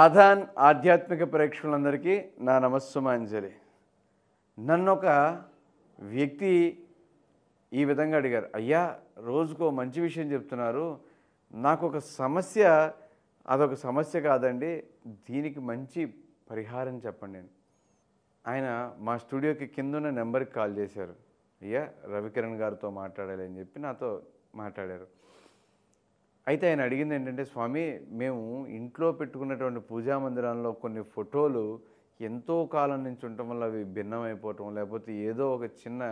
ఆధాన్ ఆధ్యాత్మిక ప్రేక్షకులందరికీ నా నమస్సుమాంజలి నన్ను ఒక వ్యక్తి ఈ విధంగా అడిగారు అయ్యా రోజుకో మంచి విషయం చెప్తున్నారు నాకు ఒక సమస్య అదొక సమస్య కాదండి దీనికి మంచి పరిహారం చెప్పండి నేను ఆయన మా స్టూడియోకి కింద ఉన్న నెంబర్కి కాల్ చేశారు అయ్యా రవికిరణ్ గారితో మాట్లాడాలి అని చెప్పి నాతో మాట్లాడారు అయితే ఆయన అడిగింది ఏంటంటే స్వామి మేము ఇంట్లో పెట్టుకున్నటువంటి పూజా మందిరాల్లో కొన్ని ఫోటోలు ఎంతో కాలం నుంచి ఉండటం వల్ల అవి భిన్నమైపోవటం లేకపోతే ఏదో ఒక చిన్న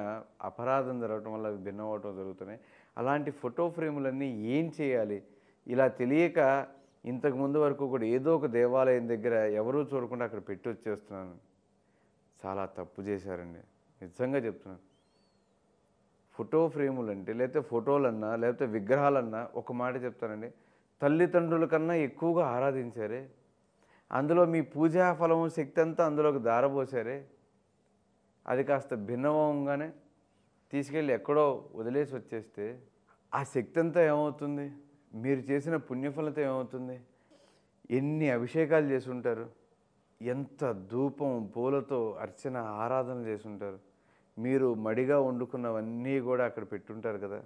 అపరాధం జరగటం వల్ల అవి భిన్నం అవటం జరుగుతున్నాయి అలాంటి ఫోటో ఫ్రేములన్నీ ఏం చేయాలి ఇలా తెలియక ఇంతకుముందు వరకు కూడా ఏదో ఒక దేవాలయం దగ్గర ఎవరూ చూడకుండా అక్కడ పెట్టి వచ్చేస్తున్నాను చాలా తప్పు చేశారండి నిజంగా చెప్తున్నాను ఫోటో ఫ్రేములు అంటే లేకపోతే ఫోటోలన్నా లేకపోతే విగ్రహాలన్నా ఒక మాట చెప్తానండి తల్లిదండ్రుల కన్నా ఎక్కువగా ఆరాధించారే అందులో మీ పూజా ఫలము శక్తి అంతా అందులోకి దారబోసారే అది కాస్త భిన్నవంగానే తీసుకెళ్ళి ఎక్కడో వదిలేసి వచ్చేస్తే ఆ శక్తి అంతా ఏమవుతుంది మీరు చేసిన పుణ్యఫలత ఏమవుతుంది ఎన్ని అభిషేకాలు చేసి ఉంటారు ఎంత ధూపం పూలతో అర్చన ఆరాధన చేసి ఉంటారు మీరు మడిగా వండుకున్నవన్నీ కూడా అక్కడ పెట్టుంటారు కదా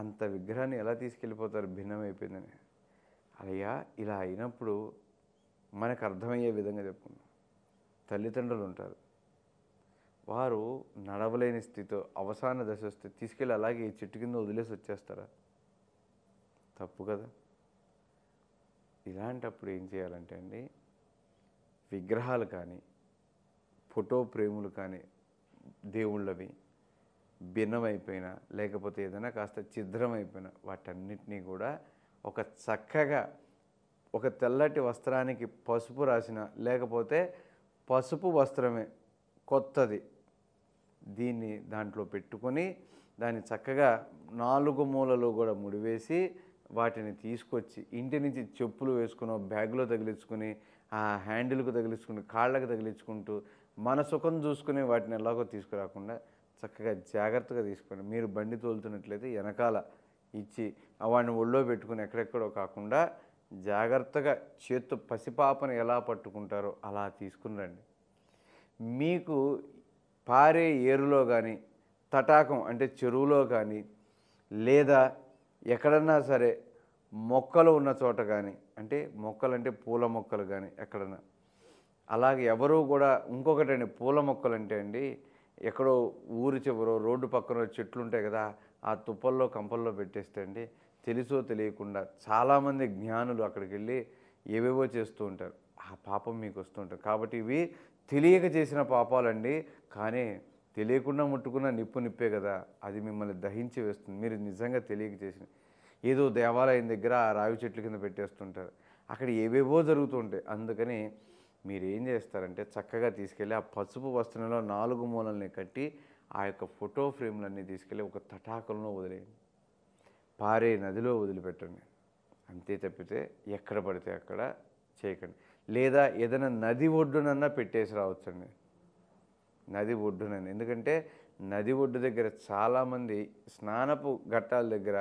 అంత విగ్రహాన్ని ఎలా తీసుకెళ్ళిపోతారు భిన్నమైపోయిందని అలయ్యా ఇలా అయినప్పుడు మనకు అర్థమయ్యే విధంగా చెప్పుకున్నాం తల్లిదండ్రులు ఉంటారు వారు నడవలేని స్థితితో అవసాన దశ వస్తే తీసుకెళ్ళి అలాగే ఈ చెట్టు కింద వదిలేసి వచ్చేస్తారా తప్పు కదా ఇలాంటప్పుడు ఏం చేయాలంటే అండి విగ్రహాలు కానీ ఫోటో ప్రేములు కానీ దేవుళ్ళవి భిన్నమైపోయినా లేకపోతే ఏదైనా కాస్త ఛిద్రమైపోయినా వాటన్నిటినీ కూడా ఒక చక్కగా ఒక తెల్లటి వస్త్రానికి పసుపు రాసిన లేకపోతే పసుపు వస్త్రమే కొత్తది దీన్ని దాంట్లో పెట్టుకొని దాన్ని చక్కగా నాలుగు మూలలు కూడా ముడివేసి వాటిని తీసుకొచ్చి ఇంటి నుంచి చెప్పులు వేసుకుని బ్యాగ్లో తగిలించుకుని ఆ హ్యాండిల్కు తగిలించుకుని కాళ్ళకు తగిలించుకుంటూ మన సుఖం చూసుకునే వాటిని ఎలాగో తీసుకురాకుండా చక్కగా జాగ్రత్తగా తీసుకోండి మీరు బండి తోలుతున్నట్లయితే వెనకాల ఇచ్చి వాడిని ఒళ్ళో పెట్టుకుని ఎక్కడెక్కడో కాకుండా జాగ్రత్తగా చేత్తు పసిపాపను ఎలా పట్టుకుంటారో అలా తీసుకుని రండి మీకు పారే ఏరులో కానీ తటాకం అంటే చెరువులో కానీ లేదా ఎక్కడన్నా సరే మొక్కలు ఉన్న చోట కానీ అంటే మొక్కలు అంటే పూల మొక్కలు కానీ ఎక్కడన్నా అలాగే ఎవరూ కూడా ఇంకొకటండి పూల మొక్కలు అంటే అండి ఎక్కడో ఊరి చివరో రోడ్డు పక్కన చెట్లు ఉంటాయి కదా ఆ తుప్పల్లో కంపల్లో పెట్టేస్తే అండి తెలుసో తెలియకుండా చాలామంది జ్ఞానులు అక్కడికి వెళ్ళి ఏవేవో చేస్తూ ఉంటారు ఆ పాపం మీకు వస్తూ ఉంటారు కాబట్టి ఇవి తెలియక చేసిన పాపాలండి కానీ తెలియకుండా ముట్టుకున్న నిప్పు నిప్పే కదా అది మిమ్మల్ని దహించి వేస్తుంది మీరు నిజంగా తెలియక చేసిన ఏదో దేవాలయం దగ్గర ఆ రావి చెట్ల కింద పెట్టేస్తుంటారు అక్కడ ఏవేవో జరుగుతూ ఉంటాయి అందుకని మీరు ఏం చేస్తారంటే చక్కగా తీసుకెళ్ళి ఆ పసుపు వస్త్రంలో నాలుగు మూలల్ని కట్టి ఆ యొక్క ఫోటో ఫ్రేమ్లన్నీ తీసుకెళ్ళి ఒక తటాకంలో వదిలేయండి పారే నదిలో వదిలిపెట్టండి అంతే తప్పితే ఎక్కడ పడితే అక్కడ చేయకండి లేదా ఏదైనా నది ఒడ్డునన్నా పెట్టేసి రావచ్చండి నది ఒడ్డునని ఎందుకంటే నది ఒడ్డు దగ్గర చాలామంది స్నానపు ఘట్టాల దగ్గర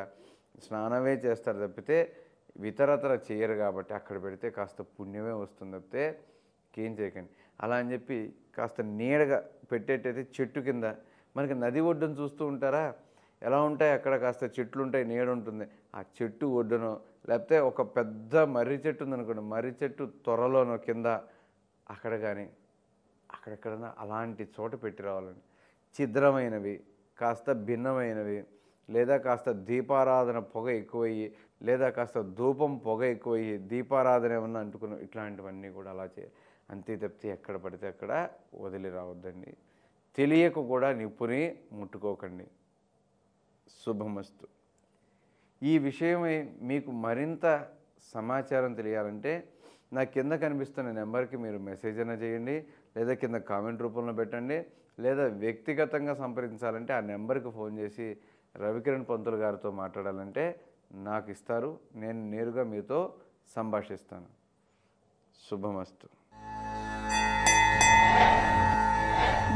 స్నానమే చేస్తారు తప్పితే వితరతర చేయరు కాబట్టి అక్కడ పెడితే కాస్త పుణ్యమే వస్తుంది తప్పితే ఏం చేయకండి అలా అని చెప్పి కాస్త నీడగా పెట్టేటైతే చెట్టు కింద మనకి నది ఒడ్డును చూస్తూ ఉంటారా ఎలా ఉంటాయి అక్కడ కాస్త చెట్లు ఉంటాయి నీడ ఉంటుంది ఆ చెట్టు ఒడ్డునో లేకపోతే ఒక పెద్ద మర్రి చెట్టు ఉందనుకోండి మర్రి చెట్టు త్వరలోనో కింద అక్కడ కానీ అక్కడెక్కడన్నా అలాంటి చోట పెట్టి రావాలండి ఛిద్రమైనవి కాస్త భిన్నమైనవి లేదా కాస్త దీపారాధన పొగ ఎక్కువయ్యి లేదా కాస్త ధూపం పొగ ఎక్కువయ్యి దీపారాధన ఏమన్నా అంటుకున్న ఇట్లాంటివన్నీ కూడా అలా చే అంతే తప్పితే ఎక్కడ పడితే అక్కడ వదిలి రావద్దండి తెలియక కూడా నిప్పుని ముట్టుకోకండి శుభమస్తు ఈ విషయమై మీకు మరింత సమాచారం తెలియాలంటే నా కింద కనిపిస్తున్న నెంబర్కి మీరు మెసేజ్ అయినా చేయండి లేదా కింద కామెంట్ రూపంలో పెట్టండి లేదా వ్యక్తిగతంగా సంప్రదించాలంటే ఆ నెంబర్కి ఫోన్ చేసి రవికిరణ్ పంతులు గారితో మాట్లాడాలంటే నాకు ఇస్తారు నేను నేరుగా మీతో సంభాషిస్తాను శుభమస్తు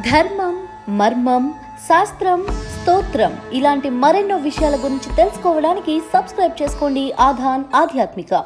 ధర్మం మర్మం శాస్త్రం స్తోత్రం ఇలాంటి మరెన్నో విషయాల గురించి తెలుసుకోవడానికి సబ్స్క్రైబ్ చేసుకోండి ఆధాన్ ఆధ్యాత్మిక